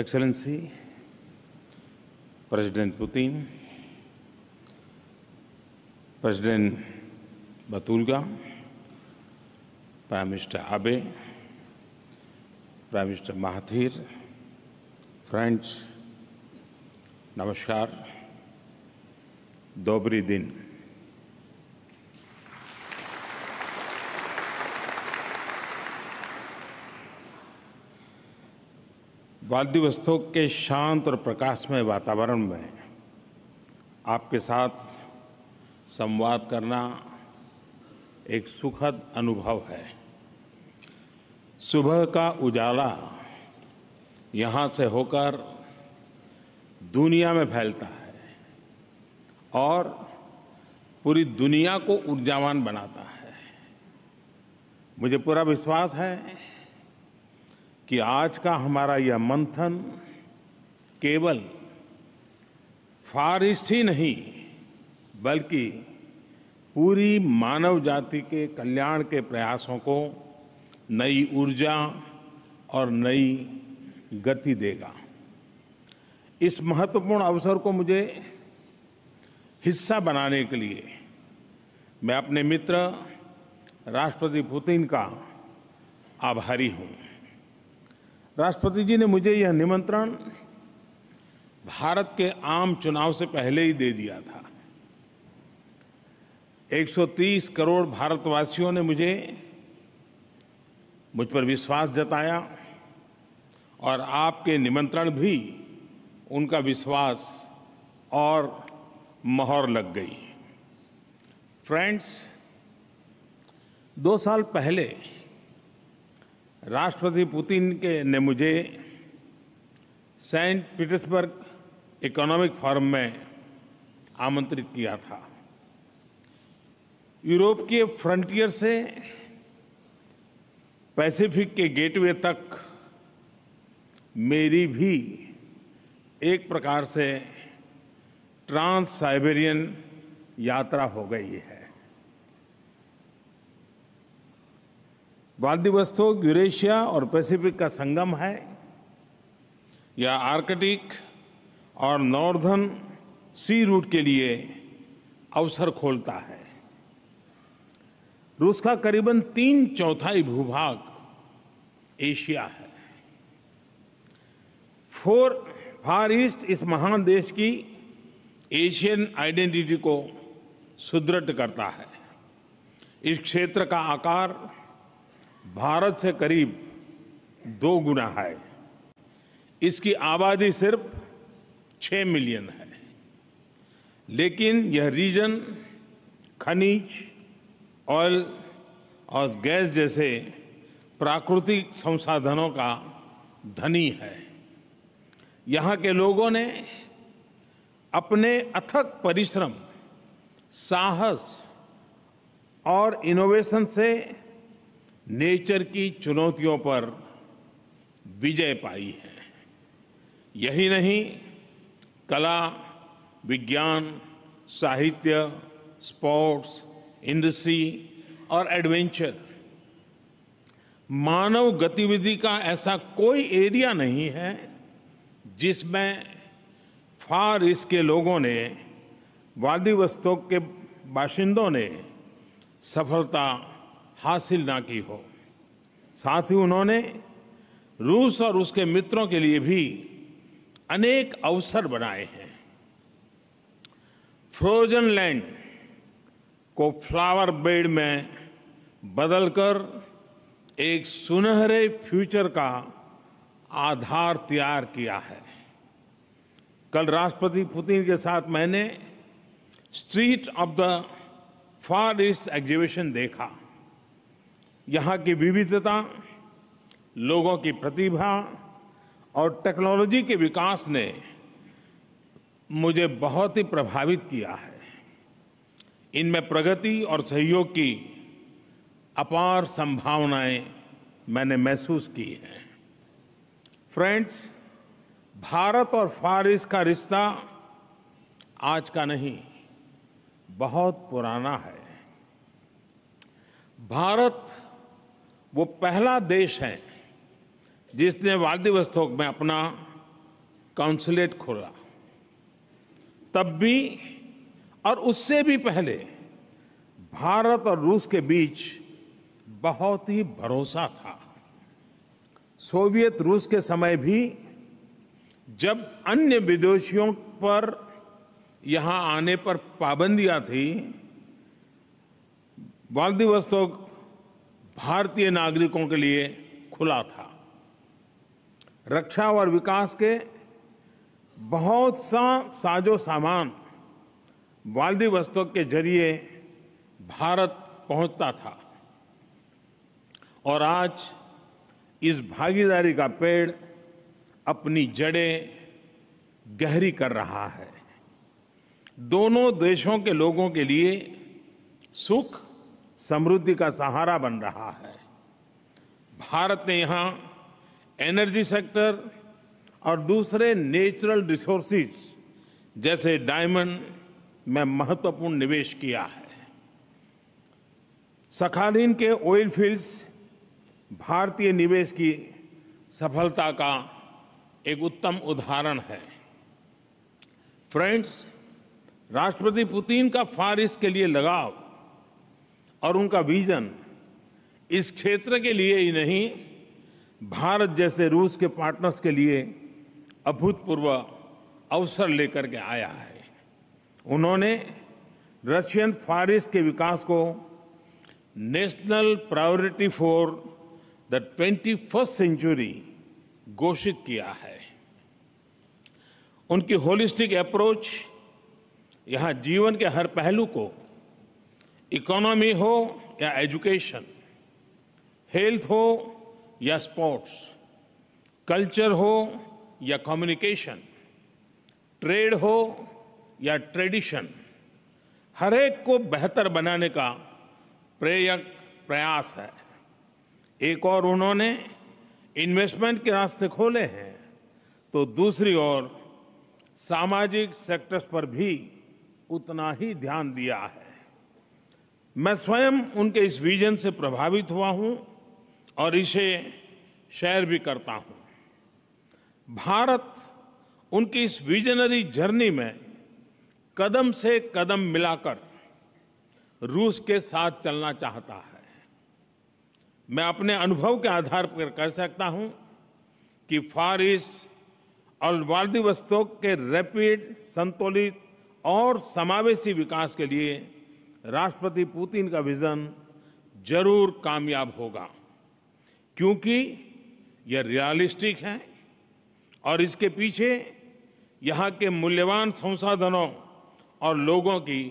Excellency, President Putin, President Batulga, Prime Minister Abe, Prime Minister Mahathir, friends, Namaskar, Dobri Din. व्लादिवस्तोक के शांत और प्रकाशमय वातावरण में आपके साथ संवाद करना एक सुखद अनुभव है सुबह का उजाला यहाँ से होकर दुनिया में फैलता है और पूरी दुनिया को ऊर्जावान बनाता है मुझे पूरा विश्वास है कि आज का हमारा यह मंथन केवल फारिश ही नहीं बल्कि पूरी मानव जाति के कल्याण के प्रयासों को नई ऊर्जा और नई गति देगा इस महत्वपूर्ण अवसर को मुझे हिस्सा बनाने के लिए मैं अपने मित्र राष्ट्रपति पुतिन का आभारी हूँ राष्ट्रपति जी ने मुझे यह निमंत्रण भारत के आम चुनाव से पहले ही दे दिया था 130 करोड़ भारतवासियों ने मुझे मुझ पर विश्वास जताया और आपके निमंत्रण भी उनका विश्वास और मोहर लग गई फ्रेंड्स दो साल पहले राष्ट्रपति पुतिन के ने मुझे सेंट पीटर्सबर्ग इकोनॉमिक फोरम में आमंत्रित किया था यूरोप के फ्रंटियर से पैसिफिक के गेटवे तक मेरी भी एक प्रकार से ट्रांस साइबेरियन यात्रा हो गई है व्लादिवस्तोक यूरेशिया और पैसिफिक का संगम है यह आर्कटिक और नॉर्दर्न सी रूट के लिए अवसर खोलता है रूस का करीबन तीन चौथाई भूभाग एशिया है फोर फार ईस्ट इस महान देश की एशियन आइडेंटिटी को सुदृढ़ करता है इस क्षेत्र का आकार भारत से करीब दो गुना है इसकी आबादी सिर्फ छः मिलियन है लेकिन यह रीजन खनिज ऑयल और गैस जैसे प्राकृतिक संसाधनों का धनी है यहाँ के लोगों ने अपने अथक परिश्रम साहस और इनोवेशन से नेचर की चुनौतियों पर विजय पाई है यही नहीं कला विज्ञान साहित्य स्पोर्ट्स इंडस्ट्री और एडवेंचर मानव गतिविधि का ऐसा कोई एरिया नहीं है जिसमें फार ईस्ट के लोगों ने वादिवस्तों के बाशिंदों ने सफलता हासिल ना की हो साथ ही उन्होंने रूस और उसके मित्रों के लिए भी अनेक अवसर बनाए हैं फ्रोजन लैंड को फ्लावर बेड में बदलकर एक सुनहरे फ्यूचर का आधार तैयार किया है कल राष्ट्रपति पुतिन के साथ मैंने street of the far east exhibition देखा यहाँ की विविधता लोगों की प्रतिभा और टेक्नोलॉजी के विकास ने मुझे बहुत ही प्रभावित किया है इनमें प्रगति और सहयोग की अपार संभावनाएं मैंने महसूस की हैं फ्रेंड्स भारत और फारिस का रिश्ता आज का नहीं बहुत पुराना है भारत वो पहला देश है जिसने वादिवस्तोक में अपना काउंसुलेट खोला तब भी और उससे भी पहले भारत और रूस के बीच बहुत ही भरोसा था सोवियत रूस के समय भी जब अन्य विदेशियों पर यहाँ आने पर पाबंदियाँ थी वादिवस्तोक भारतीय नागरिकों के लिए खुला था रक्षा और विकास के बहुत सा साजो सामान वाल्दी वस्तु के जरिए भारत पहुंचता था और आज इस भागीदारी का पेड़ अपनी जड़ें गहरी कर रहा है दोनों देशों के लोगों के लिए सुख समृद्धि का सहारा बन रहा है भारत ने यहाँ एनर्जी सेक्टर और दूसरे नेचुरल रिसोर्सेज जैसे डायमंड में महत्वपूर्ण निवेश किया है सखालीन के ऑयल फील्ड्स भारतीय निवेश की सफलता का एक उत्तम उदाहरण है फ्रेंड्स राष्ट्रपति पुतिन का फारिस के लिए लगाव और उनका विजन इस क्षेत्र के लिए ही नहीं भारत जैसे रूस के पार्टनर्स के लिए अभूतपूर्व अवसर लेकर के आया है उन्होंने रशियन फारिस के विकास को national priority for the twenty first century घोषित किया है उनकी होलिस्टिक अप्रोच यहाँ जीवन के हर पहलू को इकोनॉमी हो या एजुकेशन हेल्थ हो या स्पोर्ट्स कल्चर हो या कम्युनिकेशन ट्रेड हो या ट्रेडिशन हर एक को बेहतर बनाने का प्रेयक प्रयास है एक और उन्होंने इन्वेस्टमेंट के रास्ते खोले हैं तो दूसरी ओर सामाजिक सेक्टर्स पर भी उतना ही ध्यान दिया है मैं स्वयं उनके इस विजन से प्रभावित हुआ हूं और इसे शेयर भी करता हूं भारत उनकी इस विजनरी जर्नी में कदम से कदम मिलाकर रूस के साथ चलना चाहता है मैं अपने अनुभव के आधार पर कह सकता हूं कि फार ईस्ट और वाल्दिवस्तोक के रैपिड संतुलित और समावेशी विकास के लिए राष्ट्रपति पुतिन का विजन जरूर कामयाब होगा क्योंकि यह रियलिस्टिक है और इसके पीछे यहाँ के मूल्यवान संसाधनों और लोगों की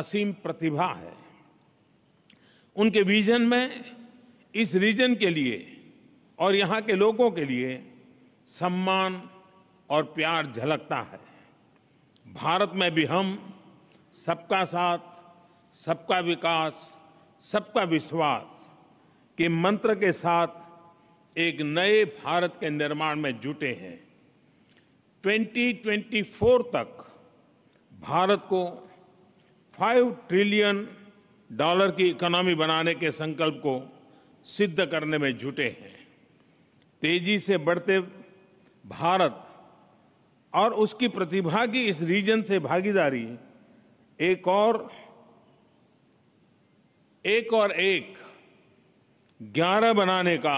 असीम प्रतिभा है उनके विजन में इस रीजन के लिए और यहाँ के लोगों के लिए सम्मान और प्यार झलकता है भारत में भी हम सबका साथ सबका विकास सबका विश्वास के मंत्र के साथ एक नए भारत के निर्माण में जुटे हैं 2024 तक भारत को 5 ट्रिलियन डॉलर की इकोनॉमी बनाने के संकल्प को सिद्ध करने में जुटे हैं तेजी से बढ़ते भारत और उसकी प्रतिभा की इस रीजन से भागीदारी एक और एक और एक ग्यारह बनाने का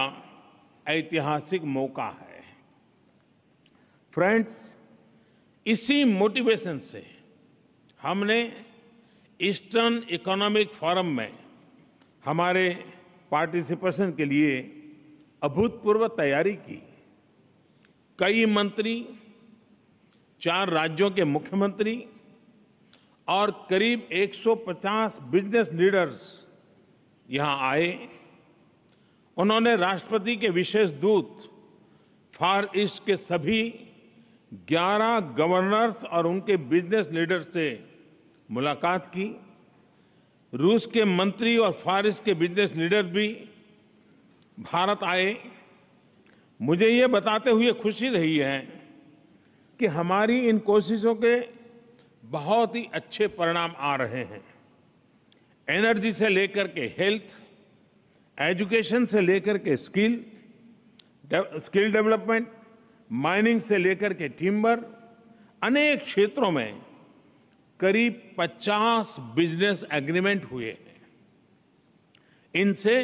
ऐतिहासिक मौका है फ्रेंड्स इसी मोटिवेशन से हमने ईस्टर्न इकोनॉमिक फोरम में हमारे पार्टिसिपेशन के लिए अभूतपूर्व तैयारी की कई मंत्री चार राज्यों के मुख्यमंत्री और करीब 150 बिजनेस लीडर्स यहाँ आए उन्होंने राष्ट्रपति के विशेष दूत फार ईस्ट के सभी 11 गवर्नर्स और उनके बिजनेस लीडर से मुलाकात की रूस के मंत्री और फार ईस्ट के बिजनेस लीडर भी भारत आए मुझे ये बताते हुए खुशी रही है कि हमारी इन कोशिशों के बहुत ही अच्छे परिणाम आ रहे हैं एनर्जी से लेकर के हेल्थ एजुकेशन से लेकर के स्किल स्किल डेवलपमेंट माइनिंग से लेकर के टिम्बर अनेक क्षेत्रों में करीब 50 बिजनेस एग्रीमेंट हुए हैं इनसे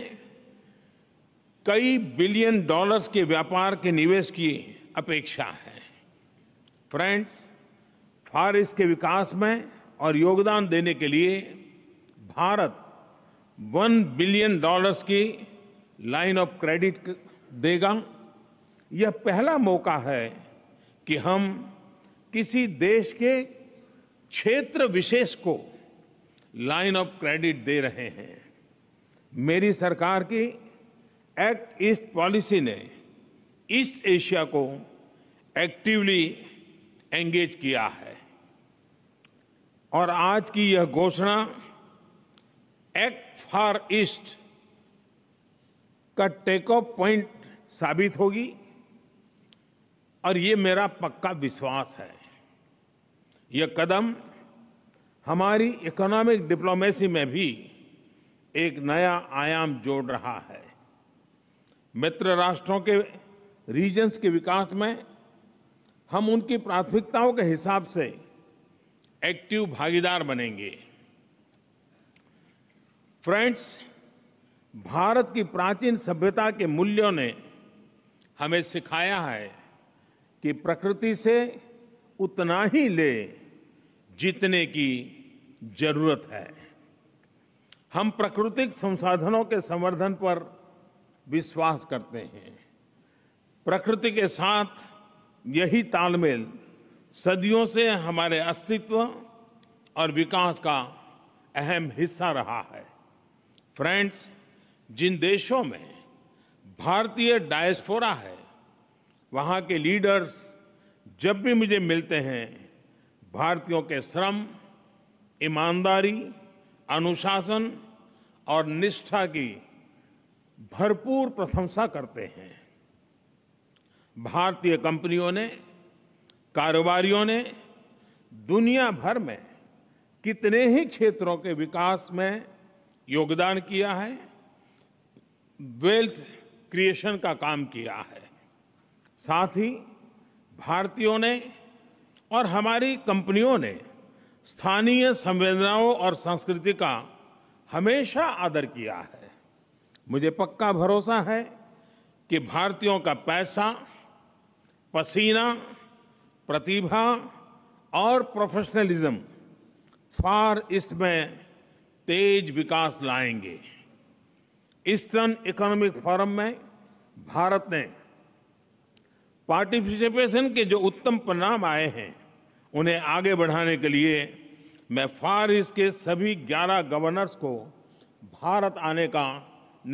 कई बिलियन डॉलर्स के व्यापार के निवेश की अपेक्षा है फ्रेंड्स फार ईस्ट के विकास में और योगदान देने के लिए भारत वन बिलियन डॉलर्स की लाइन ऑफ क्रेडिट देगा यह पहला मौका है कि हम किसी देश के क्षेत्र विशेष को लाइन ऑफ क्रेडिट दे रहे हैं मेरी सरकार की एक्ट ईस्ट पॉलिसी ने ईस्ट एशिया को एक्टिवली एंगेज किया है और आज की यह घोषणा एक्ट फॉर ईस्ट का टेक ऑफ पॉइंट साबित होगी और ये मेरा पक्का विश्वास है यह कदम हमारी इकोनॉमिक डिप्लोमेसी में भी एक नया आयाम जोड़ रहा है मित्र राष्ट्रों के रीजन्स के विकास में हम उनकी प्राथमिकताओं के हिसाब से एक्टिव भागीदार बनेंगे फ्रेंड्स भारत की प्राचीन सभ्यता के मूल्यों ने हमें सिखाया है कि प्रकृति से उतना ही ले जीतने की जरूरत है हम प्राकृतिक संसाधनों के संवर्धन पर विश्वास करते हैं प्रकृति के साथ यही तालमेल सदियों से हमारे अस्तित्व और विकास का अहम हिस्सा रहा है फ्रेंड्स जिन देशों में भारतीय डायस्फोरा है वहाँ के लीडर्स जब भी मुझे मिलते हैं भारतीयों के श्रम ईमानदारी अनुशासन और निष्ठा की भरपूर प्रशंसा करते हैं भारतीय कंपनियों ने कारोबारियों ने दुनिया भर में कितने ही क्षेत्रों के विकास में योगदान किया है वेल्थ क्रिएशन का काम किया है साथ ही भारतीयों ने और हमारी कंपनियों ने स्थानीय संवेदनाओं और संस्कृति का हमेशा आदर किया है मुझे पक्का भरोसा है कि भारतीयों का पैसा पसीना प्रतिभा और प्रोफेशनलिज्म फार ईस्ट में तेज विकास लाएंगे ईस्टर्न इकोनॉमिक फोरम में भारत ने पार्टिसिपेशन के जो उत्तम परिणाम आए हैं उन्हें आगे बढ़ाने के लिए मैं फार ईस्ट के सभी 11 गवर्नर्स को भारत आने का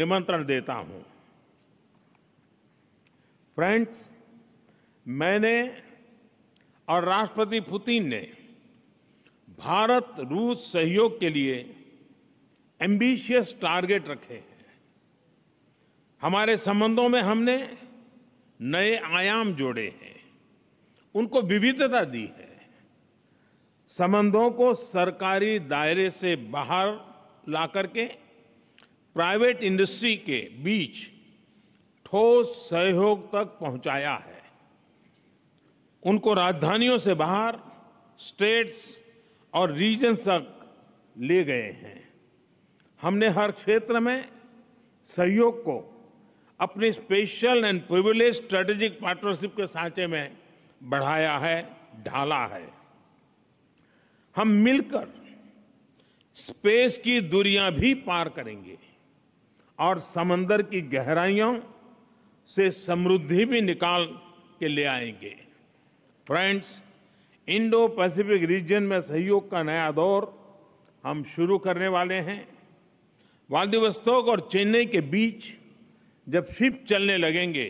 निमंत्रण देता हूं फ्रेंड्स मैंने और राष्ट्रपति पुतिन ने भारत रूस सहयोग के लिए एम्बिशियस टारगेट रखे हैं हमारे संबंधों में हमने नए आयाम जोड़े हैं उनको विविधता दी है संबंधों को सरकारी दायरे से बाहर ला करके प्राइवेट इंडस्ट्री के बीच ठोस सहयोग तक पहुंचाया है उनको राजधानियों से बाहर स्टेट्स और रीजन तक ले गए हैं हमने हर क्षेत्र में सहयोग को अपनी special and privilege strategic partnership के सांचे में बढ़ाया है ढाला है हम मिलकर स्पेस की दूरियां भी पार करेंगे और समंदर की गहराइयों से समृद्धि भी निकाल के ले आएंगे फ्रेंड्स इंडो पैसिफिक रीजन में सहयोग का नया दौर हम शुरू करने वाले हैं व्लादिवोस्तोक और चेन्नई के बीच जब शिप चलने लगेंगे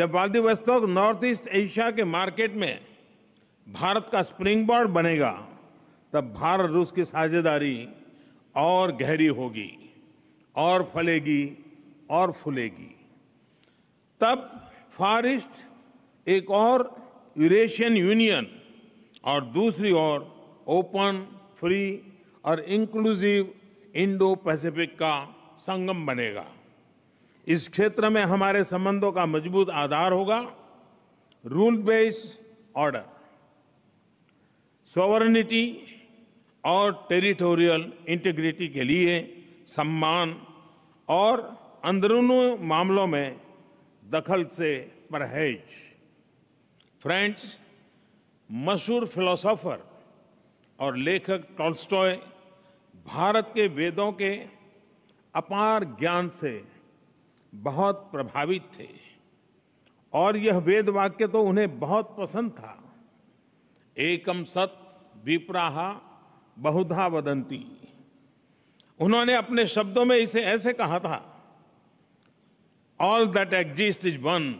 जब व्लादिवोस्तोक नॉर्थ ईस्ट एशिया के मार्केट में भारत का स्प्रिंग बोर्ड बनेगा तब भारत रूस की साझेदारी और गहरी होगी और फलेगी और फूलेगी तब फार ईस्ट एक और यूरेशियन यूनियन और दूसरी ओर ओपन फ्री और इंक्लूसिव इंडो पैसिफिक का संगम बनेगा इस क्षेत्र में हमारे संबंधों का मजबूत आधार होगा रूल बेस्ड ऑर्डर सॉवरनिटी और टेरिटोरियल इंटीग्रिटी के लिए सम्मान और अंदरूनी मामलों में दखल से परहेज फ्रेंड्स मशहूर फिलोसोफर और लेखक टॉल्स्टॉय भारत के वेदों के अपार ज्ञान से बहुत प्रभावित थे और यह वेद वाक्य तो उन्हें बहुत पसंद था एकम सत विप्राहा बहुधा वदंती उन्होंने अपने शब्दों में इसे ऐसे कहा था all that exist is one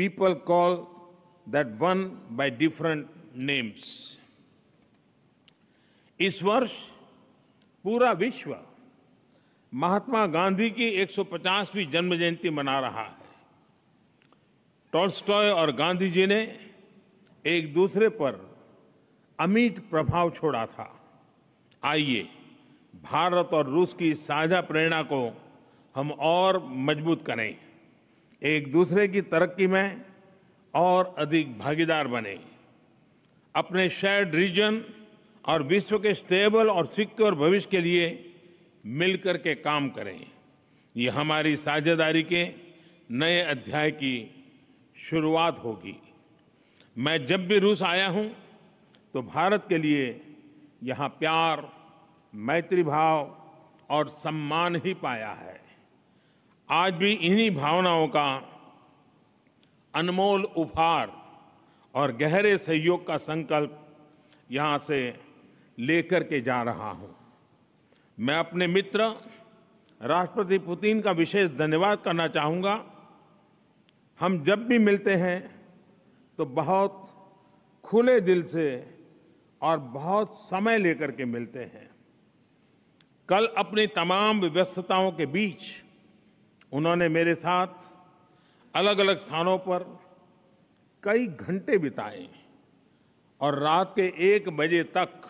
people call that one by different names इस वर्ष पूरा विश्व महात्मा गांधी की 150वीं जन्म जयंती मना रहा है टॉल्स्टॉय और गांधी जी ने एक दूसरे पर अमित प्रभाव छोड़ा था आइए भारत और रूस की साझा प्रेरणा को हम और मजबूत करें एक दूसरे की तरक्की में और अधिक भागीदार बने अपने शेयर्ड रीजन और विश्व के स्टेबल और सिक्योर भविष्य के लिए मिलकर के काम करें ये हमारी साझेदारी के नए अध्याय की शुरुआत होगी मैं जब भी रूस आया हूं तो भारत के लिए यहाँ प्यार मैत्री भाव और सम्मान ही पाया है आज भी इन्हीं भावनाओं का अनमोल उपहार और गहरे सहयोग का संकल्प यहाँ से लेकर के जा रहा हूं मैं अपने मित्र राष्ट्रपति पुतिन का विशेष धन्यवाद करना चाहूँगा हम जब भी मिलते हैं तो बहुत खुले दिल से और बहुत समय लेकर के मिलते हैं कल अपनी तमाम व्यस्तताओं के बीच उन्होंने मेरे साथ अलग अलग स्थानों पर कई घंटे बिताए और रात के एक बजे तक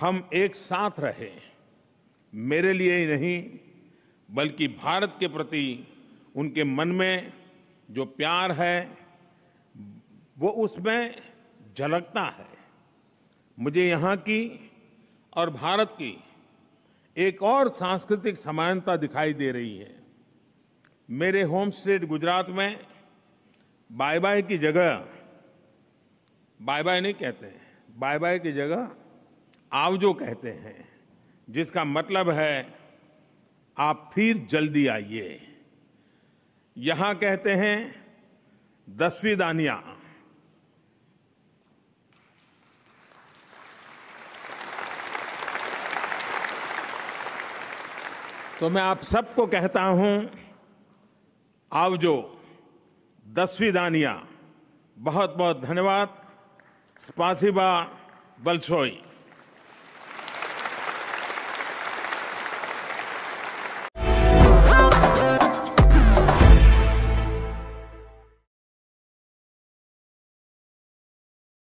हम एक साथ रहे मेरे लिए ही नहीं बल्कि भारत के प्रति उनके मन में जो प्यार है वो उसमें झलकता है मुझे यहाँ की और भारत की एक और सांस्कृतिक समानता दिखाई दे रही है मेरे होम स्टेट गुजरात में बाय बाय की जगह बाय बाय नहीं कहते हैं बाय बाय की जगह आवजो कहते हैं जिसका मतलब है आप फिर जल्दी आइए यहां कहते हैं दसवीं दानिया तो मैं आप सबको कहता हूं आप जो दसवीं दानिया बहुत बहुत धन्यवाद स्पासीबा बलसोई